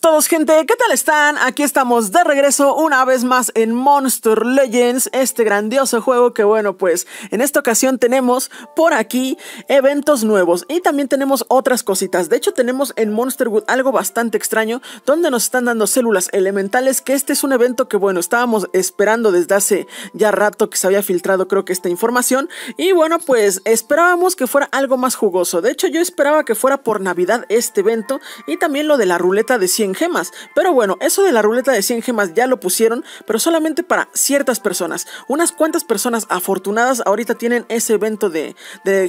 todos gente, ¿qué tal están? Aquí estamos de regreso una vez más en Monster Legends, este grandioso juego que bueno pues en esta ocasión tenemos por aquí eventos nuevos y también tenemos otras cositas, de hecho tenemos en Monsterwood algo bastante extraño donde nos están dando células elementales que este es un evento que bueno estábamos esperando desde hace ya rato que se había filtrado creo que esta información y bueno pues esperábamos que fuera algo más jugoso, de hecho yo esperaba que fuera por Navidad este evento y también lo de la ruleta de 100 gemas. Pero bueno, eso de la ruleta de 100 gemas ya lo pusieron, pero solamente para ciertas personas. Unas cuantas personas afortunadas ahorita tienen ese evento de,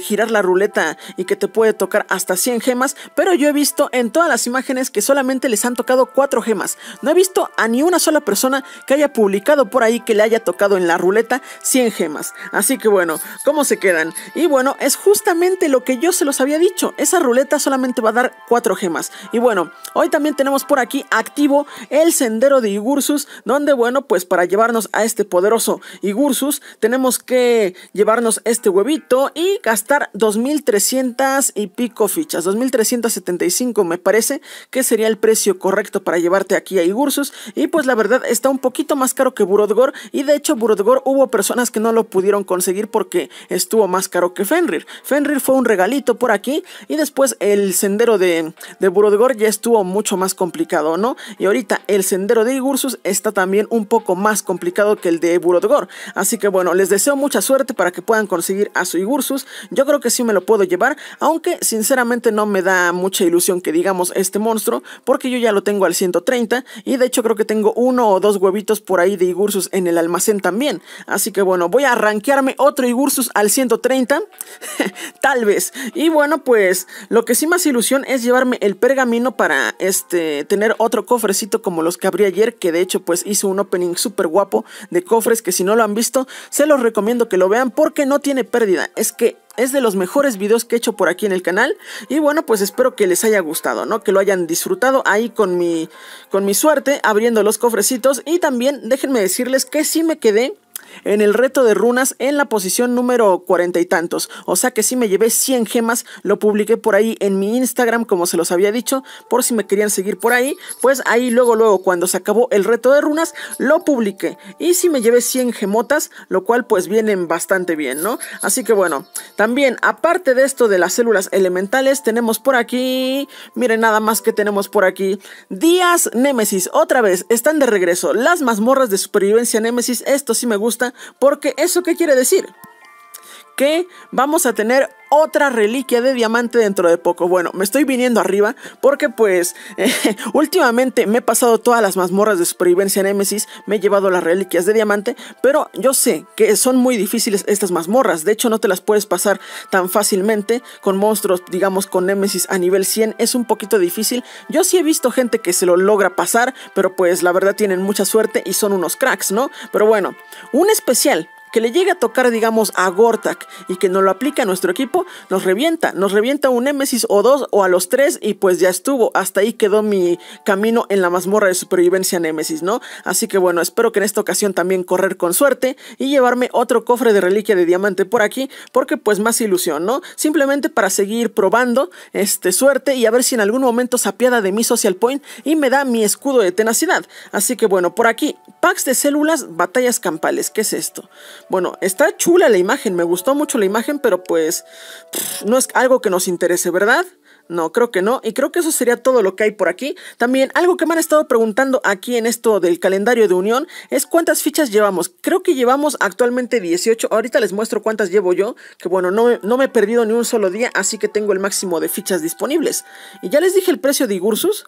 girar la ruleta y que te puede tocar hasta 100 gemas, pero yo he visto en todas las imágenes que solamente les han tocado 4 gemas. No he visto a ni una sola persona que haya publicado por ahí que le haya tocado en la ruleta 100 gemas. Así que bueno, ¿cómo se quedan? Y bueno, es justamente lo que yo se los había dicho. Esa ruleta solamente va a dar 4 gemas. Y bueno, hoy también tenemos tenemos por aquí activo el sendero de Igursus, donde bueno, pues para llevarnos a este poderoso Igursus tenemos que llevarnos este huevito y gastar 2300 y pico fichas, 2375 me parece que sería el precio correcto para llevarte aquí a Igursus y pues la verdad está un poquito más caro que Burodgor y de hecho Burodgor hubo personas que no lo pudieron conseguir porque estuvo más caro que Fenrir. Fenrir fue un regalito por aquí y después el sendero de, de Burodgor ya estuvo mucho más complicado, ¿no? Y ahorita el sendero de Igursus está también un poco más complicado que el de Burodgor. Así que bueno, les deseo mucha suerte para que puedan conseguir a su Igursus. Yo creo que sí me lo puedo llevar, aunque sinceramente no me da mucha ilusión que digamos este monstruo, porque yo ya lo tengo al 130 y de hecho creo que tengo uno o dos huevitos por ahí de Igursus en el almacén también. Así que bueno, voy a arranquearme otro Igursus al 130, tal vez. Y bueno, pues lo que sí más ilusión es llevarme el pergamino para este eh, tener otro cofrecito como los que abrí ayer, que de hecho pues hice un opening súper guapo de cofres que si no lo han visto, se los recomiendo que lo vean porque no tiene pérdida, es que es de los mejores videos que he hecho por aquí en el canal y bueno pues espero que les haya gustado no que lo hayan disfrutado ahí con mi con mi suerte abriendo los cofrecitos y también déjenme decirles que sí me quedé en el reto de runas en la posición número cuarenta y tantos. O sea que Si me llevé 100 gemas, lo publiqué por ahí en mi Instagram como se los había dicho, por si me querían seguir por ahí, pues ahí luego luego cuando se acabó el reto de runas lo publiqué. Y si me llevé 100 gemotas, lo cual pues vienen bastante bien, ¿no? Así que bueno, también aparte de esto de las células elementales tenemos por aquí, miren nada más que tenemos por aquí, días Némesis, otra vez están de regreso, las mazmorras de supervivencia Némesis, esto sí me gusta porque eso qué quiere decir? que vamos a tener otra reliquia de diamante dentro de poco. Bueno, me estoy viniendo arriba porque pues últimamente me he pasado todas las mazmorras de supervivencia Nemesis, me he llevado las reliquias de diamante, pero yo sé que son muy difíciles estas mazmorras, de hecho no te las puedes pasar tan fácilmente con monstruos, digamos con Nemesis a nivel 100, es un poquito difícil. Yo sí he visto gente que se lo logra pasar, pero pues la verdad tienen mucha suerte y son unos cracks, ¿no? Pero bueno, un especial que le llegue a tocar, digamos, a Gortak y que no lo aplique a nuestro equipo, nos revienta, nos revienta un Nemesis o dos o a los tres y pues ya estuvo. Hasta ahí quedó mi camino en la mazmorra de supervivencia Nemesis, ¿no? Así que bueno, espero que en esta ocasión también correr con suerte y llevarme otro cofre de reliquia de diamante por aquí, porque pues más ilusión, ¿no? Simplemente para seguir probando este suerte y a ver si en algún momento se apiada de mi social point y me da mi escudo de tenacidad. Así que bueno, por aquí, packs de células, batallas campales, ¿qué es esto? Bueno, está chula la imagen, me gustó mucho la imagen, pero pues no es algo que nos interese, ¿verdad? No, creo que no. Y creo que eso sería todo lo que hay por aquí. También algo que me han estado preguntando aquí en esto del calendario de unión es cuántas fichas llevamos. Creo que llevamos actualmente 18. Ahorita les muestro cuántas llevo yo. Que bueno, no, no me he perdido ni un solo día, así que tengo el máximo de fichas disponibles. Y ya les dije el precio de Igursus.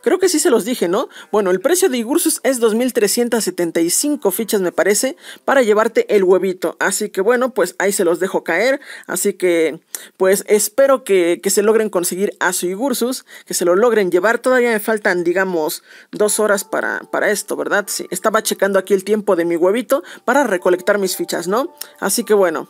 Creo que sí se los dije, ¿no? Bueno, el precio de Igursus es 2.375 fichas, me parece, para llevarte el huevito. Así que bueno, pues ahí se los dejo caer. Así que, pues espero que, se logren conseguir a su Igursus, que se lo logren llevar. Todavía me faltan, digamos, dos horas para, para esto, ¿verdad? Sí, estaba checando aquí el tiempo de mi huevito para recolectar mis fichas, ¿no? Así que bueno.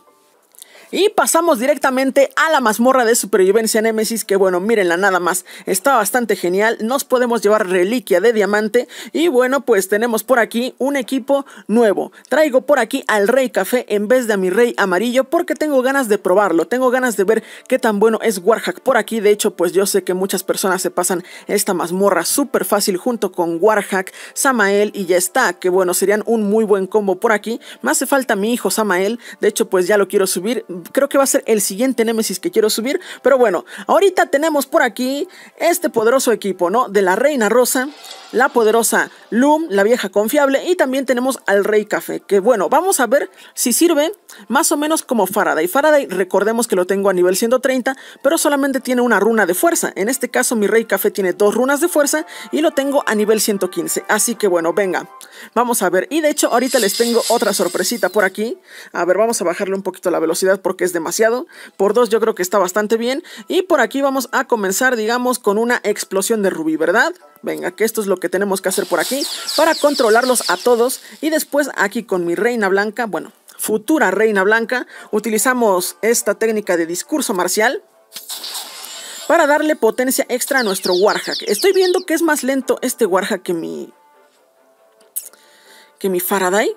Y pasamos directamente a la mazmorra de supervivencia Nemesis, que bueno, mírenla nada más, está bastante genial, nos podemos llevar reliquia de diamante y bueno, pues tenemos por aquí un equipo nuevo. Traigo por aquí al rey café en vez de a mi rey amarillo porque tengo ganas de probarlo, tengo ganas de ver qué tan bueno es Warhack por aquí, de hecho pues yo sé que muchas personas se pasan esta mazmorra súper fácil junto con Warhack, Samael y ya está, que bueno, serían un muy buen combo por aquí. Me hace falta mi hijo Samael, de hecho pues ya lo quiero subir, creo que va a ser el siguiente Némesis que quiero subir. Pero bueno, ahorita tenemos por aquí este poderoso equipo, ¿no? De la Reina Rosa, la poderosa Loom, la vieja confiable. Y también tenemos al Rey Café, que bueno, vamos a ver si sirve más o menos como Faraday. Faraday, recordemos que lo tengo a nivel 130, pero solamente tiene una runa de fuerza. En este caso, mi Rey Café tiene dos runas de fuerza y lo tengo a nivel 115. Así que bueno, venga. Vamos a ver, y de hecho ahorita les tengo otra sorpresita por aquí. A ver, vamos a bajarle un poquito la velocidad porque es demasiado. Por dos yo creo que está bastante bien. Y por aquí vamos a comenzar, digamos, con una explosión de rubí, ¿verdad? Venga, que esto es lo que tenemos que hacer por aquí para controlarlos a todos. Y después aquí con mi reina blanca, bueno, futura reina blanca, utilizamos esta técnica de discurso marcial para darle potencia extra a nuestro Warhack. Estoy viendo que es más lento este Warhack que mi que mi Faraday.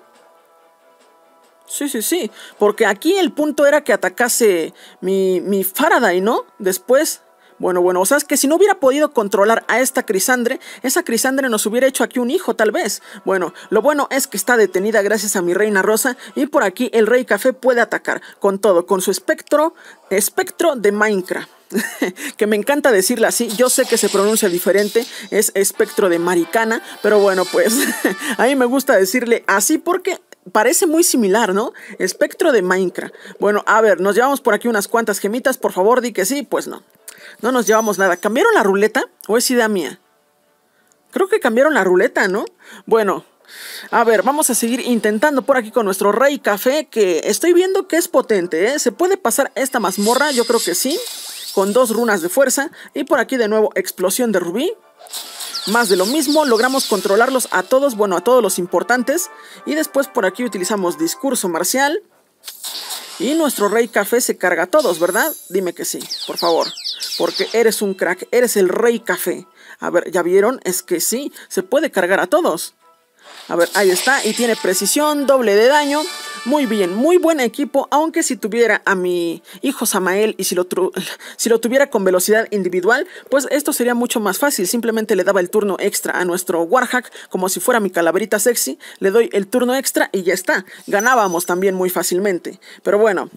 Sí, sí, sí. Porque aquí el punto era que atacase mi, mi Faraday, ¿no? Después. Bueno, bueno, o sea, es que si no hubiera podido controlar a esta Crisandre, esa Crisandre nos hubiera hecho aquí un hijo, tal vez. Bueno, lo bueno es que está detenida gracias a mi reina rosa y por aquí el rey café puede atacar con todo, con su espectro, espectro de Minecraft. que me encanta decirle así, yo sé que se pronuncia diferente, es espectro de maricana, pero bueno, pues a mí me gusta decirle así porque parece muy similar, ¿no? Espectro de Minecraft. Bueno, a ver, nos llevamos por aquí unas cuantas gemitas, por favor, di que sí, pues no. No nos llevamos nada. ¿Cambiaron la ruleta o es idea mía? Creo que cambiaron la ruleta, ¿no? Bueno, a ver, vamos a seguir intentando por aquí con nuestro rey café, que estoy viendo que es potente, ¿eh? ¿Se puede pasar esta mazmorra? Yo creo que sí, con dos runas de fuerza. Y por aquí de nuevo, explosión de rubí. Más de lo mismo, logramos controlarlos a todos, bueno, a todos los importantes. Y después por aquí utilizamos discurso marcial. Y nuestro rey café se carga a todos, ¿verdad? Dime que sí, por favor. Porque eres un crack, eres el rey café. A ver, ¿ya vieron? Es que sí, se puede cargar a todos. A ver, ahí está. Y tiene precisión, doble de daño. Muy bien, muy buen equipo. Aunque si tuviera a mi hijo Samael y si lo, tuviera con velocidad individual, pues esto sería mucho más fácil. Simplemente le daba el turno extra a nuestro Warhack, como si fuera mi calaverita sexy. Le doy el turno extra y ya está. Ganábamos también muy fácilmente. Pero bueno,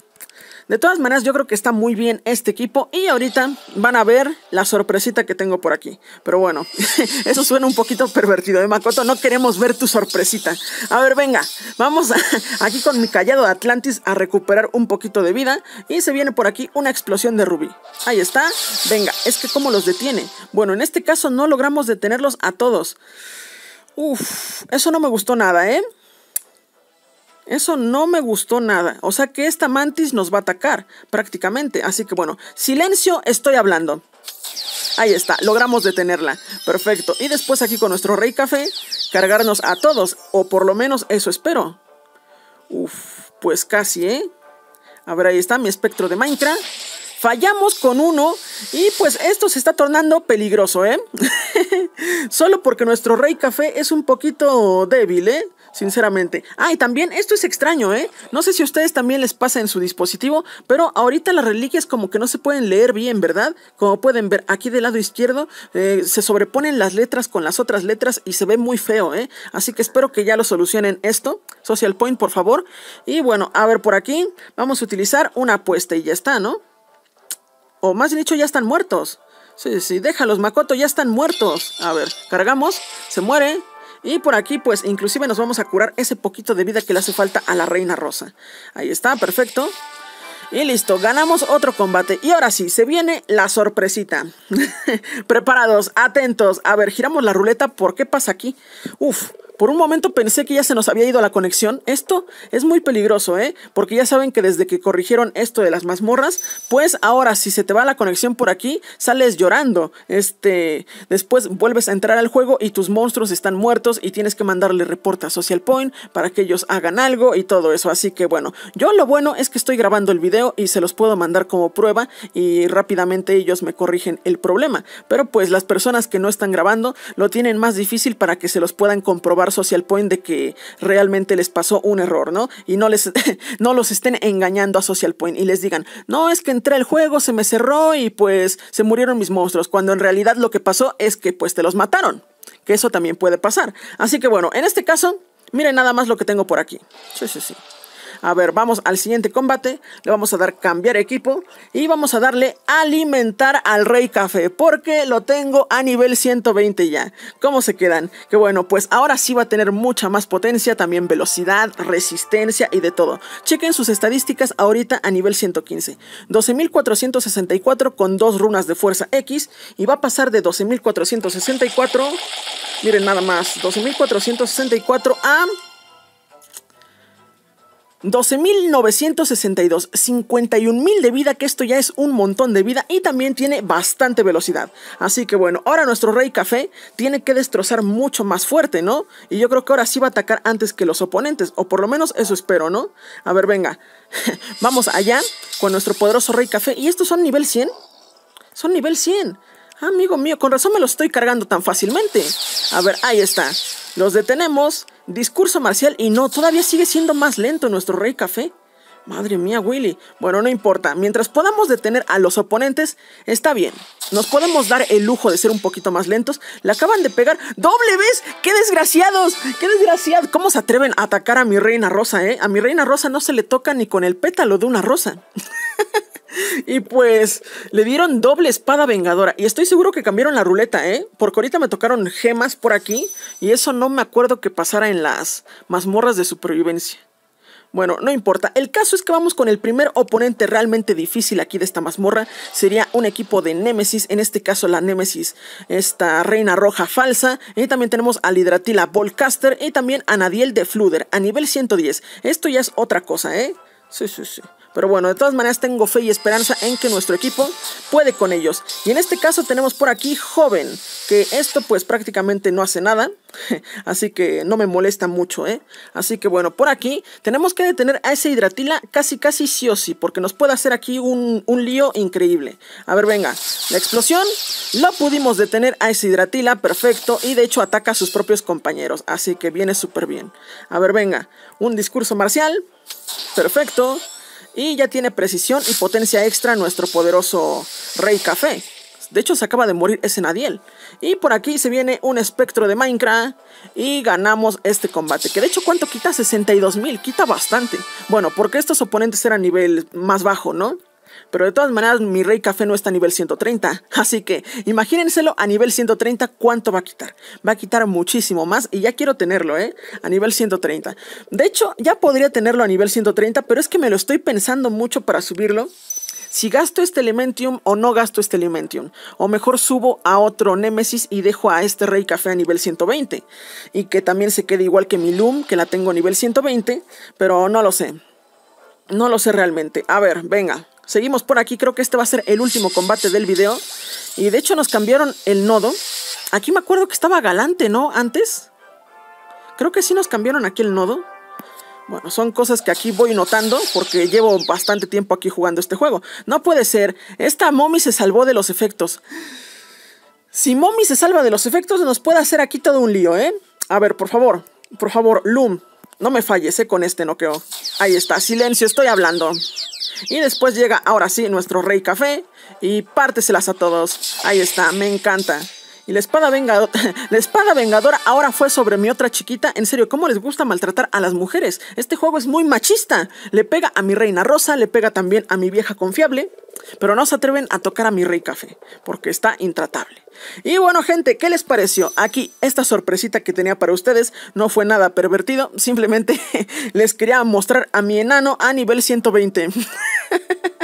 de todas maneras, yo creo que está muy bien este equipo y ahorita van a ver la sorpresita que tengo por aquí. Pero bueno, eso suena un poquito pervertido, ¿eh, Makoto? No queremos ver tu sorpresita. A ver, venga, vamos aquí con mi callado Atlantis a recuperar un poquito de vida y se viene por aquí una explosión de rubí. Ahí está, venga, es que ¿cómo los detiene? Bueno, en este caso no logramos detenerlos a todos. Uf, eso no me gustó nada, ¿eh? Eso no me gustó nada. O sea que esta mantis nos va a atacar prácticamente. Así que bueno, silencio, estoy hablando. Ahí está, logramos detenerla. Perfecto. Y después aquí con nuestro rey café, cargarnos a todos. O por lo menos eso espero. Uf, pues casi, ¿eh? A ver, ahí está mi espectro de Minecraft. Fallamos con uno y pues esto se está tornando peligroso, ¿eh? Solo porque nuestro rey café es un poquito débil, ¿eh? sinceramente. Ah, y también esto es extraño, ¿eh? No sé si a ustedes también les pasa en su dispositivo, pero ahorita las reliquias como que no se pueden leer bien, ¿verdad? Como pueden ver aquí del lado izquierdo, eh, se sobreponen las letras con las otras letras y se ve muy feo, ¿eh? Así que espero que ya lo solucionen esto. Social Point, por favor. Y bueno, a ver por aquí, vamos a utilizar una apuesta y ya está, ¿no? O más dicho, ya están muertos. Sí, sí, déjalos, Makoto, ya están muertos. A ver, cargamos, se muere, y por aquí, pues, inclusive nos vamos a curar ese poquito de vida que le hace falta a la Reina Rosa. Ahí está, perfecto. Y listo, ganamos otro combate. Y ahora sí, se viene la sorpresita. Preparados, atentos. A ver, giramos la ruleta. ¿Por qué pasa aquí? Uf, por un momento pensé que ya se nos había ido la conexión. Esto es muy peligroso, ¿eh? Porque ya saben que desde que corrigieron esto de las mazmorras, pues ahora si se te va la conexión por aquí, sales llorando. Este, después vuelves a entrar al juego y tus monstruos están muertos y tienes que mandarle reporte a Social Point para que ellos hagan algo y todo eso. Así que bueno, yo lo bueno es que estoy grabando el video y se los puedo mandar como prueba y rápidamente ellos me corrigen el problema. Pero pues las personas que no están grabando lo tienen más difícil para que se los puedan comprobar Social Point de que realmente les pasó un error, ¿no? Y no, les, no los estén engañando a Social Point y les digan, no, es que entré al juego, se me cerró y pues se murieron mis monstruos, cuando en realidad lo que pasó es que pues te los mataron, que eso también puede pasar. Así que bueno, en este caso, miren nada más lo que tengo por aquí. Sí, sí, sí. A ver, vamos al siguiente combate. Le vamos a dar cambiar equipo. Y vamos a darle alimentar al Rey Café. Porque lo tengo a nivel 120 ya. ¿Cómo se quedan? Que bueno, pues ahora sí va a tener mucha más potencia. También velocidad, resistencia y de todo. Chequen sus estadísticas ahorita a nivel 115. 12.464 con dos runas de fuerza X. Y va a pasar de 12.464. Miren nada más. 12.464 a... 12.962, 51.000 de vida, que esto ya es un montón de vida y también tiene bastante velocidad. Así que bueno, ahora nuestro rey café tiene que destrozar mucho más fuerte, ¿no? Y yo creo que ahora sí va a atacar antes que los oponentes, o por lo menos eso espero, ¿no? A ver, venga, vamos allá con nuestro poderoso rey café. ¿Y estos son nivel 100? Son nivel 100. Ah, amigo mío, con razón me lo estoy cargando tan fácilmente. A ver, ahí está. Los detenemos. Discurso marcial y no, todavía sigue siendo más lento nuestro rey café. Madre mía, Willy. Bueno, no importa. Mientras podamos detener a los oponentes, está bien. Nos podemos dar el lujo de ser un poquito más lentos. Le acaban de pegar. ¡Doble vez! ¡Qué desgraciados! ¡Qué desgraciados! ¿Cómo se atreven a atacar a mi reina rosa, eh? A mi reina rosa no se le toca ni con el pétalo de una rosa. Y pues le dieron doble espada vengadora. Y estoy seguro que cambiaron la ruleta, ¿eh? Porque ahorita me tocaron gemas por aquí. Y eso no me acuerdo que pasara en las mazmorras de supervivencia. Bueno, no importa. El caso es que vamos con el primer oponente realmente difícil aquí de esta mazmorra. Sería un equipo de Némesis. En este caso, la Némesis, esta reina roja falsa. Y también tenemos a Lidratila Volcaster. Y también a Nadiel de Fluder a nivel 110. Esto ya es otra cosa, ¿eh? Sí, sí, sí. Pero bueno, de todas maneras tengo fe y esperanza en que nuestro equipo puede con ellos. Y en este caso tenemos por aquí joven, que esto pues prácticamente no hace nada. Así que no me molesta mucho, ¿eh? Así que bueno, por aquí tenemos que detener a ese hidratila casi casi sí o sí, porque nos puede hacer aquí un, un lío increíble. A ver, venga, la explosión, lo pudimos detener a ese hidratila, perfecto, y de hecho ataca a sus propios compañeros, así que viene súper bien. A ver, venga, un discurso marcial, perfecto. Y ya tiene precisión y potencia extra nuestro poderoso Rey Café. De hecho, se acaba de morir ese Nadiel. Y por aquí se viene un espectro de Minecraft. Y ganamos este combate. Que de hecho, ¿cuánto quita? 62.000. Quita bastante. Bueno, porque estos oponentes eran nivel más bajo, ¿no? Pero de todas maneras, mi Rey Café no está a nivel 130. Así que imagínenselo a nivel 130, ¿cuánto va a quitar? Va a quitar muchísimo más y ya quiero tenerlo, ¿eh? A nivel 130. De hecho, ya podría tenerlo a nivel 130, pero es que me lo estoy pensando mucho para subirlo si gasto este Elementium o no gasto este Elementium. O mejor subo a otro Némesis y dejo a este Rey Café a nivel 120. Y que también se quede igual que mi Loom, que la tengo a nivel 120. Pero no lo sé. No lo sé realmente. A ver, venga seguimos por aquí. Creo que este va a ser el último combate del video. Y de hecho nos cambiaron el nodo. Aquí me acuerdo que estaba galante, ¿no? Antes. Creo que sí nos cambiaron aquí el nodo. Bueno, son cosas que aquí voy notando porque llevo bastante tiempo aquí jugando este juego. No puede ser. Esta momi se salvó de los efectos. Si momi se salva de los efectos, nos puede hacer aquí todo un lío, ¿eh? A ver, por favor. Por favor, Loom. No me falles, ¿eh? Con este noqueo. Ahí está. Silencio, estoy hablando. Y después llega ahora sí nuestro Rey Café y párteselas a todos. Ahí está, me encanta. Y la espada vengadora, vengadora ahora fue sobre mi otra chiquita. En serio, ¿cómo les gusta maltratar a las mujeres? Este juego es muy machista. Le pega a mi reina rosa, le pega también a mi vieja confiable. Pero no se atreven a tocar a mi rey café, porque está intratable. Y bueno, gente, ¿qué les pareció? Aquí, esta sorpresita que tenía para ustedes no fue nada pervertido, simplemente les quería mostrar a mi enano a nivel 120.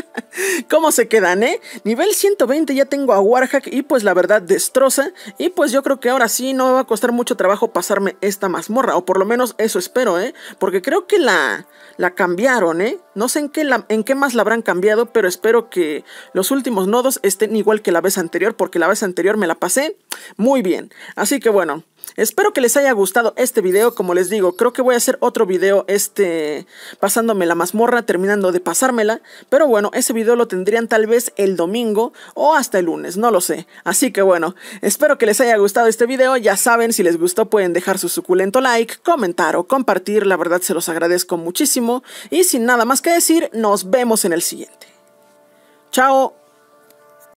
¿Cómo se quedan, eh? Nivel 120 ya tengo a Warhack y pues la verdad destroza. Y pues yo creo que ahora sí no va a costar mucho trabajo pasarme esta mazmorra. O por lo menos eso espero, eh. Porque creo que la, la cambiaron, eh. No sé en qué, en qué más la habrán cambiado, pero espero que los últimos nodos estén igual que la vez anterior. Porque la vez anterior me la pasé muy bien. Así que bueno, espero que les haya gustado este video, como les digo, creo que voy a hacer otro video este pasándome la mazmorra, terminando de pasármela, pero bueno, ese video lo tendrían tal vez el domingo o hasta el lunes, no lo sé. Así que bueno, espero que les haya gustado este video, ya saben, si les gustó pueden dejar su suculento like, comentar o compartir, la verdad se los agradezco muchísimo y sin nada más que decir, nos vemos en el siguiente. Chao.